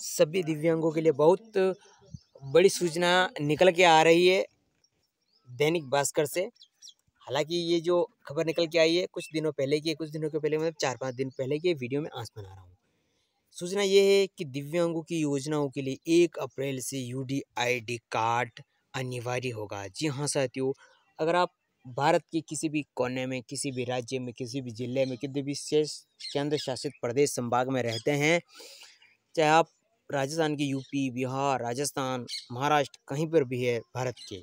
सभी दिव्यांगों के लिए बहुत बड़ी सूचना निकल के आ रही है दैनिक भास्कर से हालांकि ये जो खबर निकल के आई है कुछ दिनों पहले की कुछ दिनों के पहले मतलब चार पाँच दिन पहले की वीडियो में आंस बना रहा हूँ सूचना ये है कि दिव्यांगों की योजनाओं के लिए एक अप्रैल से यू डी कार्ड अनिवार्य होगा जी हाँ साथियों अगर आप भारत के किसी भी कोने में किसी भी राज्य में किसी भी ज़िले में किसी भी शेष केंद्र शासित प्रदेश संभाग में रहते हैं चाहे आप राजस्थान के यूपी बिहार राजस्थान महाराष्ट्र कहीं पर भी है भारत के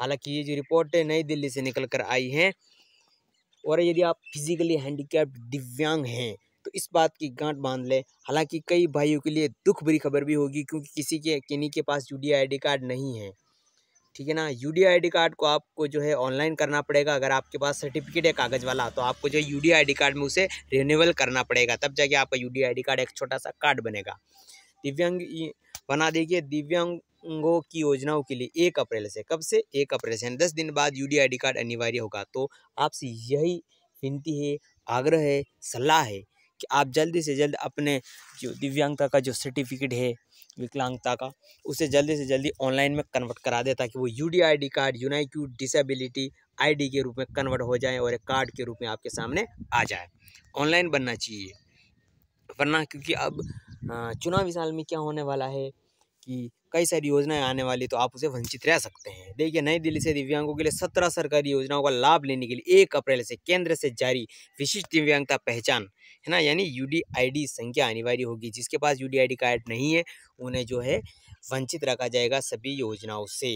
हालांकि ये जो रिपोर्ट है नई दिल्ली से निकल कर आई है और यदि आप फिजिकली हैंडीकैप्ड दिव्यांग हैं तो इस बात की गांठ बांध लें हालांकि कई भाइयों के लिए दुख भरी खबर भी होगी क्योंकि किसी के किन्हीं के पास यू डी कार्ड नहीं है ठीक है ना यू डी कार्ड को आपको जो है ऑनलाइन करना पड़ेगा अगर आपके पास सर्टिफिकेट है कागज़ वाला तो आपको जो यूडी डी कार्ड में उसे रिन्यूअल करना पड़ेगा तब जाके आपका यू डी कार्ड एक छोटा सा कार्ड बनेगा दिव्यांग बना दीजिए दिव्यांगों की योजनाओं के लिए एक अप्रैल से कब से एक अप्रैल से दस दिन बाद यू डी कार्ड अनिवार्य होगा तो आपसे यही विनती है आग्रह है सलाह है कि आप जल्दी से जल्द अपने जो दिव्यांगता का जो सर्टिफिकेट है विकलांगता का उसे जल्दी से जल्दी ऑनलाइन में कन्वर्ट करा दे ताकि वो U D card unique disability ID के रूप में कन्वर्ट हो जाए और एक कार्ड के रूप में आपके सामने आ जाए ऑनलाइन बनना चाहिए वरना क्योंकि अब हाँ, चुनावी साल में क्या होने वाला है की कई सारी योजनाएं आने वाली तो आप उसे वंचित रह सकते हैं देखिए नई दिल्ली से दिव्यांगों के लिए सत्रह सरकारी योजनाओं का लाभ लेने के लिए एक अप्रैल से केंद्र से जारी विशिष्ट दिव्यांगता पहचान है ना यानी यू संख्या अनिवार्य होगी जिसके पास यू कार्ड नहीं है उन्हें जो है वंचित रखा जाएगा सभी योजनाओं से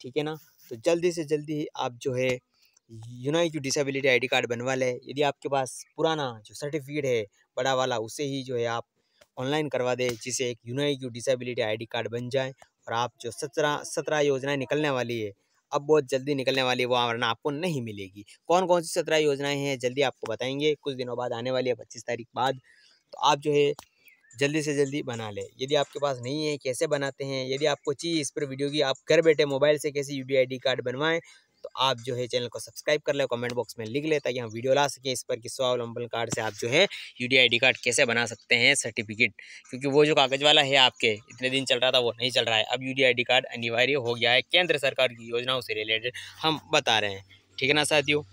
ठीक है ना तो जल्दी से जल्दी आप जो है यूनाइट डिसेबिलिटी आईडी कार्ड बनवा लें यदि आपके पास पुराना जो सर्टिफिकेट है बड़ा वाला उसे ही जो है आप ऑनलाइन करवा दे जिसे एक यूनाइक्यू डिसेबिलिटी आई कार्ड बन जाए और आप जो सत्रह सत्रह योजनाएँ निकलने वाली है अब बहुत जल्दी निकलने वाली है वो वरना आपको नहीं मिलेगी कौन कौन सी सत्रह योजनाएं हैं जल्दी आपको बताएंगे कुछ दिनों बाद आने वाली है पच्चीस तारीख बाद तो आप जो है जल्दी से जल्दी बना लें यदि आपके पास नहीं है कैसे बनाते हैं यदि आपको चाहिए इस पर वीडियो की आप घर बैठे मोबाइल से कैसे यू कार्ड बनवाएं आप जो है चैनल को सब्सक्राइब कर ले कमेंट बॉक्स में लिख ले ताकि हम वीडियो ला सकें इस पर कि स्वावलंबन कार्ड से आप जो है यू आई कार्ड कैसे बना सकते हैं सर्टिफिकेट क्योंकि वो जो कागज वाला है आपके इतने दिन चल रहा था वो नहीं चल रहा है अब यू डी कार्ड अनिवार्य हो गया है केंद्र सरकार की योजनाओं से रिलेटेड हम बता रहे हैं ठीक है ना साथियों